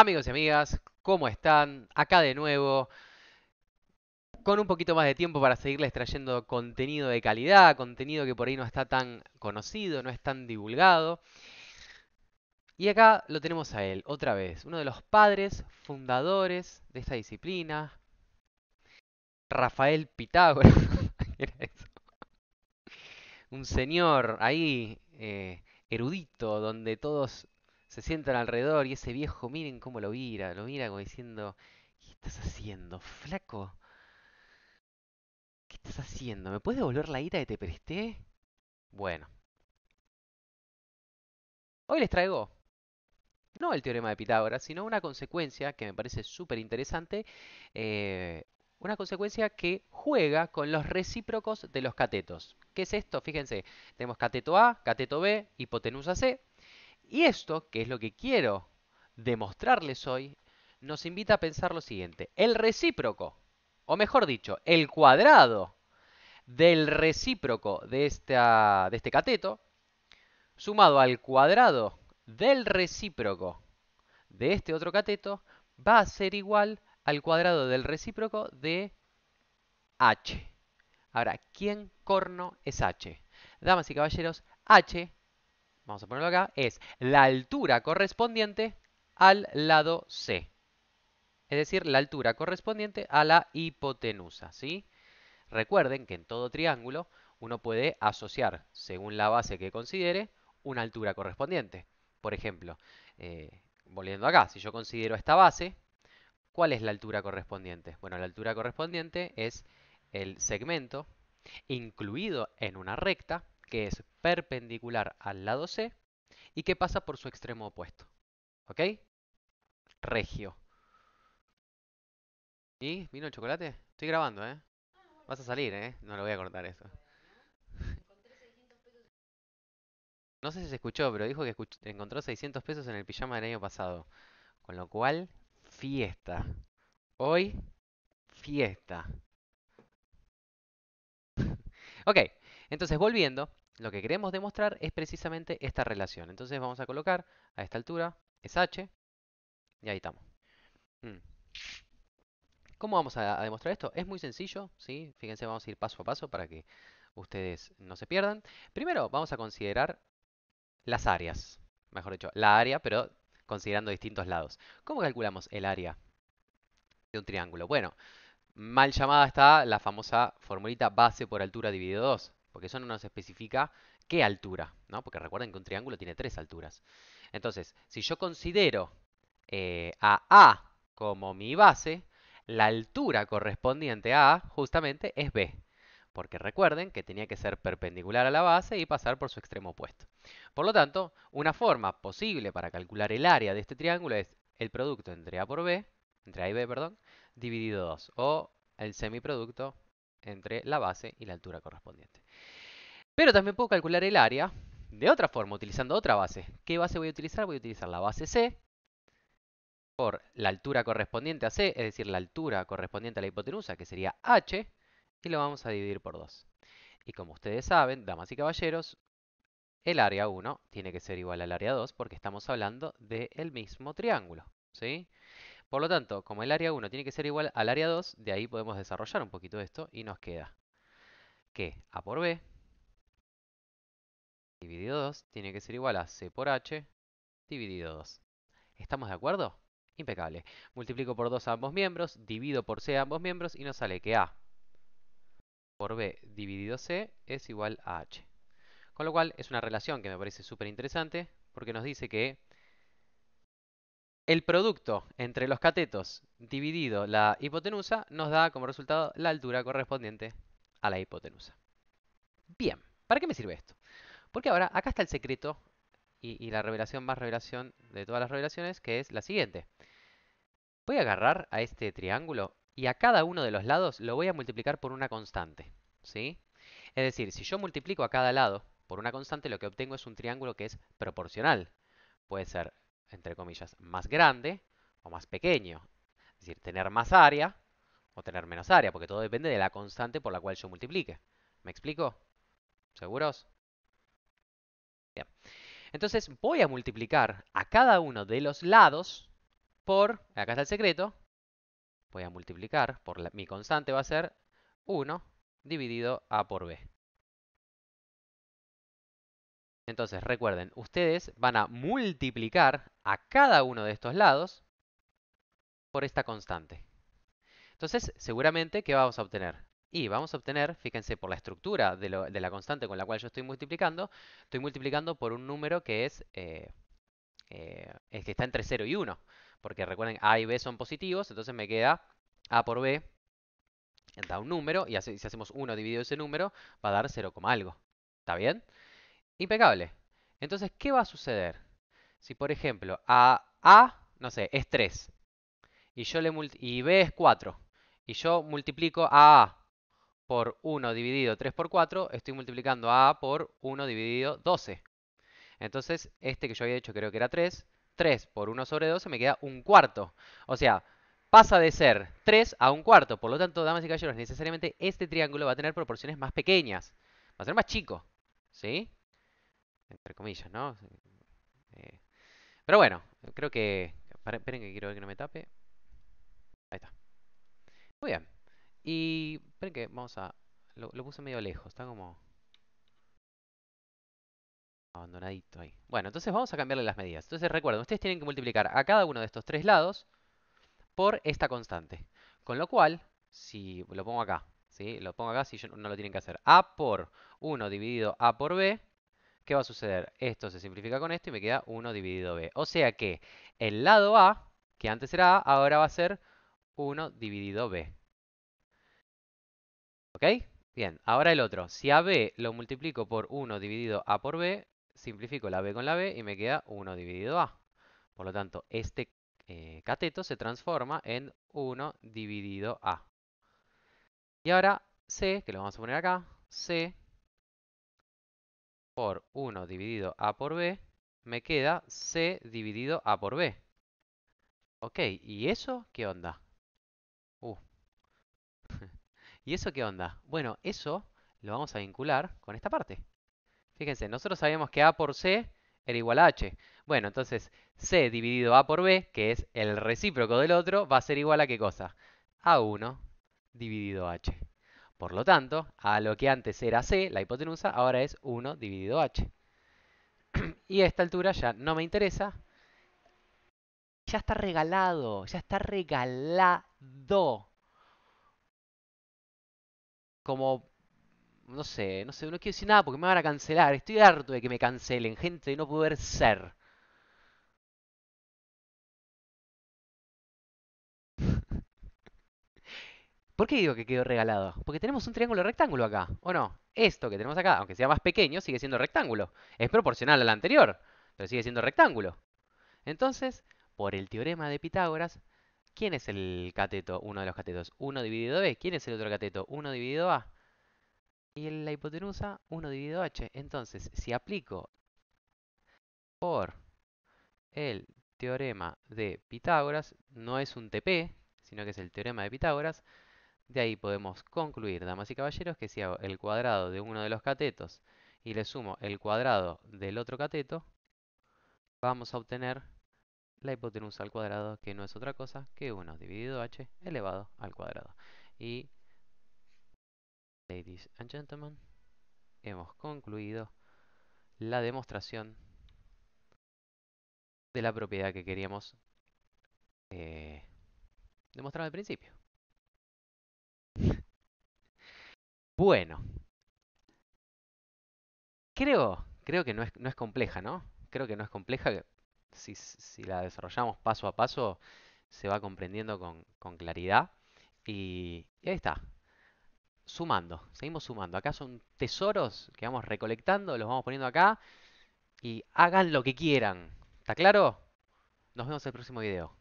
Amigos y amigas, ¿cómo están? Acá de nuevo, con un poquito más de tiempo para seguirles trayendo contenido de calidad, contenido que por ahí no está tan conocido, no es tan divulgado. Y acá lo tenemos a él, otra vez, uno de los padres fundadores de esta disciplina, Rafael Pitágoras. Un señor ahí, eh, erudito, donde todos se sientan alrededor y ese viejo, miren cómo lo mira, lo mira como diciendo, ¿qué estás haciendo, flaco? ¿Qué estás haciendo? ¿Me puedes devolver la guita que te presté? Bueno. Hoy les traigo, no el teorema de Pitágoras, sino una consecuencia que me parece súper interesante, eh, una consecuencia que juega con los recíprocos de los catetos. ¿Qué es esto? Fíjense, tenemos cateto A, cateto B, hipotenusa C, y esto, que es lo que quiero demostrarles hoy, nos invita a pensar lo siguiente. El recíproco, o mejor dicho, el cuadrado del recíproco de, esta, de este cateto, sumado al cuadrado del recíproco de este otro cateto, va a ser igual al cuadrado del recíproco de h. Ahora, ¿quién corno es h? Damas y caballeros, h vamos a ponerlo acá, es la altura correspondiente al lado C. Es decir, la altura correspondiente a la hipotenusa. ¿sí? Recuerden que en todo triángulo uno puede asociar, según la base que considere, una altura correspondiente. Por ejemplo, eh, volviendo acá, si yo considero esta base, ¿cuál es la altura correspondiente? Bueno, la altura correspondiente es el segmento incluido en una recta que es perpendicular al lado C y que pasa por su extremo opuesto. ¿Ok? Regio. ¿Y? ¿Vino el chocolate? Estoy grabando, ¿eh? Vas a salir, ¿eh? No lo voy a cortar eso. No sé si se escuchó, pero dijo que encontró 600 pesos en el pijama del año pasado. Con lo cual, fiesta. Hoy, fiesta. ok, entonces, volviendo, lo que queremos demostrar es precisamente esta relación. Entonces vamos a colocar a esta altura es h y ahí estamos. Mm. ¿Cómo vamos a, demostrar esto? Es muy sencillo, ¿sí? Fíjense, vamos a ir paso a paso para que ustedes no se pierdan. Primero vamos a considerar las áreas, mejor dicho, la área, pero considerando distintos lados. ¿Cómo calculamos el área de un triángulo? Bueno, mal llamada está la famosa formulita base por altura dividido 2, porque eso no nos especifica qué altura, ¿no? Porque recuerden que un triángulo tiene tres alturas. Entonces, si yo considero eh, a A como mi base, la altura correspondiente a A justamente es B. Porque recuerden que tenía que ser perpendicular a la base y pasar por su extremo opuesto. Por lo tanto, una forma posible para calcular el área de este triángulo es el producto entre A por B, entre A y B, perdón, dividido 2, o el semiproducto entre la base y la altura correspondiente. Pero también puedo calcular el área de otra forma, utilizando otra base. ¿Qué base voy a utilizar? Voy a utilizar la base C por la altura correspondiente a C, es decir, la altura correspondiente a la hipotenusa, que sería H, y lo vamos a dividir por 2. Y como ustedes saben, damas y caballeros, el área 1 tiene que ser igual al área 2 porque estamos hablando del mismo triángulo. ¿sí? Por lo tanto, como el área 1 tiene que ser igual al área 2, de ahí podemos desarrollar un poquito esto y nos queda que A por B dividido 2 tiene que ser igual a C por H dividido 2. ¿Estamos de acuerdo? Impecable. Multiplico por 2 ambos miembros, divido por C ambos miembros y nos sale que A por B dividido C es igual a H. Con lo cual es una relación que me parece súper interesante porque nos dice que el producto entre los catetos dividido la hipotenusa nos da como resultado la altura correspondiente a la hipotenusa. Bien, ¿para qué me sirve esto? Porque ahora, acá está el secreto y, la revelación más revelación de todas las revelaciones, que es la siguiente. Voy a agarrar a este triángulo y a cada uno de los lados lo voy a multiplicar por una constante. ¿sí? Es decir, si yo multiplico a cada lado por una constante, lo que obtengo es un triángulo que es proporcional. Puede ser, entre comillas, más grande o más pequeño. Es decir, tener más área o tener menos área, porque todo depende de la constante por la cual yo multiplique. ¿Me explico? ¿Seguros? Entonces voy a multiplicar a cada uno de los lados por, acá está el secreto, voy a multiplicar por mi constante va a ser 1 dividido a por b. Entonces recuerden, ustedes van a multiplicar a cada uno de estos lados por esta constante. Entonces seguramente, ¿qué vamos a obtener? Y vamos a obtener, fíjense por la estructura de, la constante con la cual yo estoy multiplicando, estoy multiplicando por un número que es, eh, eh, es que está entre 0 y 1. Porque recuerden, A y B son positivos, entonces me queda A por B da un número y si hacemos 1 dividido ese número va a dar 0, algo. ¿Está bien? Impecable. Entonces, ¿qué va a suceder? Si, por ejemplo, A, a no sé, es 3 y, yo le y B es 4 y yo multiplico a A por 1 dividido 3 por 4, estoy multiplicando a por 1 dividido 12. Entonces, este que yo había hecho creo que era 3, 3 por 1 sobre 12 me queda un cuarto. O sea, pasa de ser 3 a un cuarto. Por lo tanto, damas y caballeros, necesariamente este triángulo va a tener proporciones más pequeñas. Va a ser más chico, ¿sí? Entre comillas, ¿no? Eh, pero bueno, creo que... Esperen que quiero que no me tape. Ahí está. Muy bien. Y, esperen que vamos a... Lo, puse medio lejos, está como... Abandonadito ahí. Bueno, entonces vamos a cambiarle las medidas. Entonces recuerden, ustedes tienen que multiplicar a cada uno de estos tres lados por esta constante. Con lo cual, si lo pongo acá, ¿sí? lo pongo acá si yo, no lo tienen que hacer. A por 1 dividido A por B, ¿qué va a suceder? Esto se simplifica con esto y me queda 1 dividido B. O sea que el lado A, que antes era A, ahora va a ser 1 dividido B. ¿Ok? Bien, ahora el otro. Si a b lo multiplico por 1 dividido a por b, simplifico la b con la b y me queda 1 dividido a. Por lo tanto, este eh, cateto se transforma en 1 dividido a. Y ahora c, que lo vamos a poner acá, c por 1 dividido a por b, me queda c dividido a por b. Ok, ¿y eso qué onda? ¿Y eso qué onda? Bueno, eso lo vamos a vincular con esta parte. Fíjense, nosotros sabíamos que A por C era igual a H. Bueno, entonces C dividido A por B, que es el recíproco del otro, va a ser igual a qué cosa? A1 dividido H. Por lo tanto, a lo que antes era C, la hipotenusa, ahora es 1 dividido H. y a esta altura ya no me interesa. Ya está regalado, ya está regalado como no sé, no sé, no quiero decir nada porque me van a cancelar. Estoy harto de que me cancelen, gente, de no poder ser. ¿Por qué digo que quedó regalado? Porque tenemos un triángulo rectángulo acá, ¿o no? Esto que tenemos acá, aunque sea más pequeño, sigue siendo rectángulo. Es proporcional al anterior, pero sigue siendo rectángulo. Entonces, por el teorema de Pitágoras, ¿Quién es el cateto? Uno de los catetos. 1 dividido B. ¿Quién es el otro cateto? 1 dividido A. Y la hipotenusa, 1 dividido H. Entonces, si aplico por el teorema de Pitágoras, no es un TP, sino que es el teorema de Pitágoras, de ahí podemos concluir, damas y caballeros, que si hago el cuadrado de uno de los catetos y le sumo el cuadrado del otro cateto, vamos a obtener la hipotenusa al cuadrado, que no es otra cosa que 1 dividido h elevado al cuadrado. Y, ladies and gentlemen, hemos concluido la demostración de la propiedad que queríamos eh, demostrar al principio. bueno, creo, creo que no es, no es compleja, ¿no? Creo que no es compleja, si, la desarrollamos paso a paso, se va comprendiendo con, claridad. Y, y, ahí está. Sumando, seguimos sumando. Acá son tesoros que vamos recolectando, los vamos poniendo acá. Y hagan lo que quieran. ¿Está claro? Nos vemos en el próximo video.